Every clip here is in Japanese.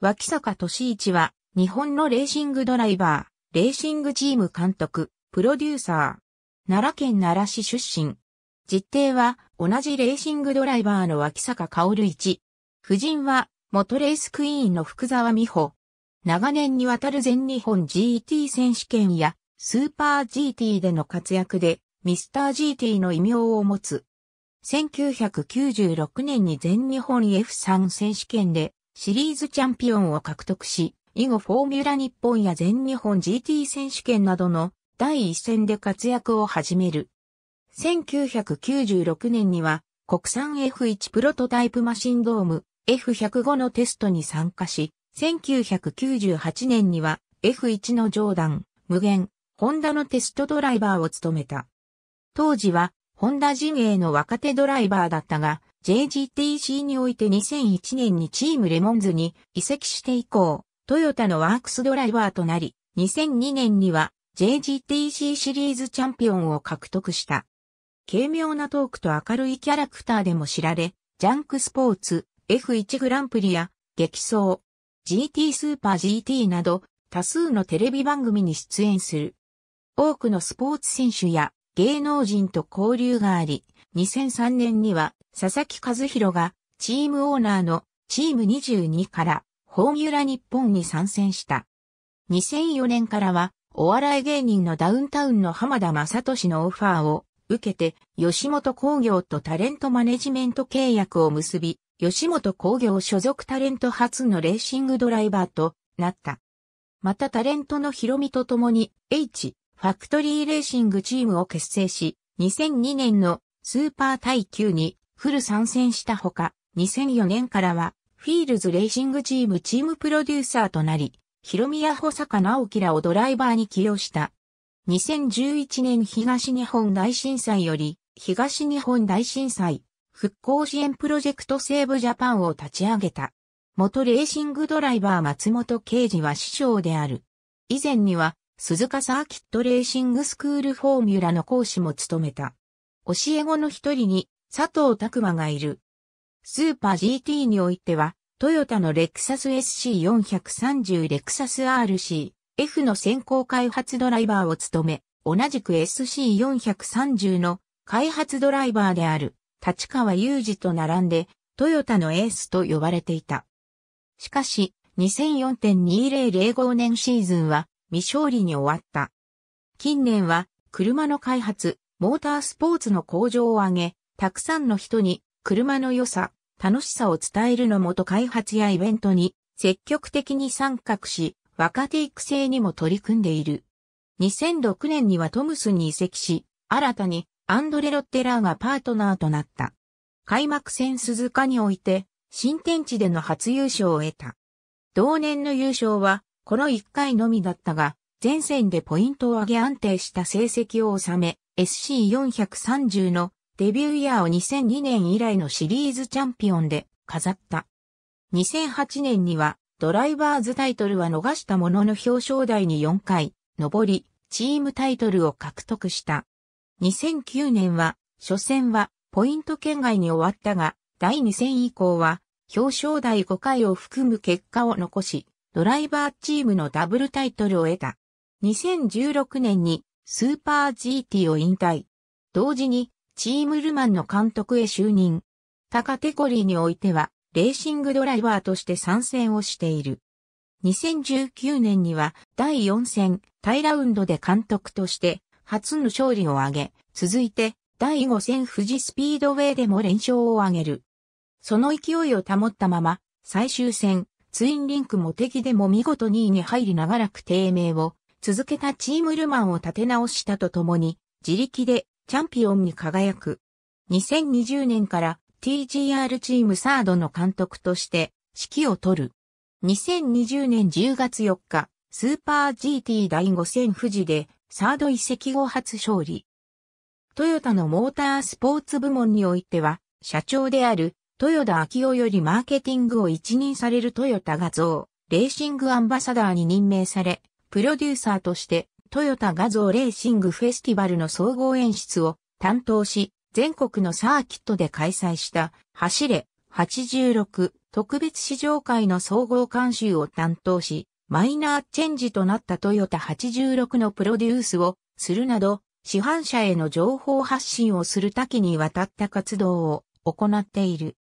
脇坂俊一は、日本のレーシングドライバー、レーシングチーム監督、プロデューサー。奈良県奈良市出身。実定は、同じレーシングドライバーの脇坂薫一。夫人は、元レースクイーンの福沢美穂。長年にわたる全日本 GT 選手権や、スーパー GT での活躍で、ミスター GT の異名を持つ。1996年に全日本 F3 選手権でシリーズチャンピオンを獲得し、以後フォーミュラ日本や全日本 GT 選手権などの第一戦で活躍を始める。1996年には国産 F1 プロトタイプマシンドーム F105 のテストに参加し、1998年には F1 の上段、無限、ホンダのテストドライバーを務めた。当時は、ホンダ陣営の若手ドライバーだったが、JGTC において2001年にチームレモンズに移籍して以降、トヨタのワークスドライバーとなり、2002年には JGTC シリーズチャンピオンを獲得した。軽妙なトークと明るいキャラクターでも知られ、ジャンクスポーツ、F1 グランプリや、激走、GT スーパー GT など、多数のテレビ番組に出演する。多くのスポーツ選手や芸能人と交流があり、2003年には佐々木和弘がチームオーナーのチーム22からホーミュラ日本に参戦した。2004年からはお笑い芸人のダウンタウンの浜田正俊のオファーを受けて吉本工業とタレントマネジメント契約を結び、吉本工業所属タレント初のレーシングドライバーとなった。またタレントのヒロミと共に H ファクトリーレーシングチームを結成し、2002年のスーパー耐久にフル参戦したほか、2004年からは、フィールズレーシングチームチームプロデューサーとなり、ヒロミや保坂直樹らをドライバーに起用した。2011年東日本大震災より、東日本大震災、復興支援プロジェクトセーブジャパンを立ち上げた。元レーシングドライバー松本啓二は師匠である。以前には、鈴鹿サーキットレーシングスクールフォーミュラの講師も務めた。教え子の一人に、佐藤拓馬がいる。スーパー GT においては、トヨタのレクサス SC430 レクサス RC、F の先行開発ドライバーを務め、同じく SC430 の開発ドライバーである立川雄二と並んでトヨタのエースと呼ばれていた。しかし2004.2005年シーズンは未勝利に終わった。近年は車の開発、モータースポーツの向上を挙げ、たくさんの人に車の良さ、楽しさを伝えるのもと開発やイベントに積極的に参画し、若手育成にも取り組んでいる。2006年にはトムスに移籍し、新たにアンドレ・ロッテラーがパートナーとなった。開幕戦鈴鹿において、新天地での初優勝を得た。同年の優勝は、この1回のみだったが、前線でポイントを上げ安定した成績を収め、SC430 のデビューイヤーを2002年以来のシリーズチャンピオンで飾った。2008年にはドライバーズタイトルは逃したものの表彰台に4回、上り、チームタイトルを獲得した。2009年は、初戦はポイント圏外に終わったが、第2戦以降は表彰台5回を含む結果を残し、ドライバーチームのダブルタイトルを得た。2016年にスーパー GT を引退。同時にチームルマンの監督へ就任。他カテゴリーにおいては、レーシングドライバーとして参戦をしている。2019年には第4戦タイラウンドで監督として初の勝利を挙げ、続いて第5戦富士スピードウェイでも連勝を挙げる。その勢いを保ったまま、最終戦ツインリンクも敵でも見事2位に入り長らく低迷を続けたチームルマンを立て直したとともに、自力でチャンピオンに輝く。2020年から TGR チームサードの監督として指揮を取る。2020年10月4日、スーパー GT 第5戦富士でサード移籍後初勝利。トヨタのモータースポーツ部門においては、社長である豊田昭夫よりマーケティングを一任されるトヨタが増、レーシングアンバサダーに任命され、プロデューサーとしてトヨタ画像レーシングフェスティバルの総合演出を担当し、全国のサーキットで開催した走れ86特別試乗会の総合監修を担当し、マイナーチェンジとなったトヨタ86のプロデュースをするなど、市販車への情報発信をする多岐にわたった活動を行っている。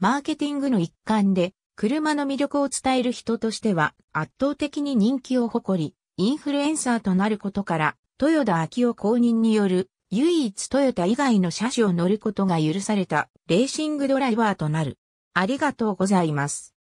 マーケティングの一環で、車の魅力を伝える人としては圧倒的に人気を誇り、インフルエンサーとなることから、豊田昭夫公認による唯一トヨタ以外の車種を乗ることが許されたレーシングドライバーとなる。ありがとうございます。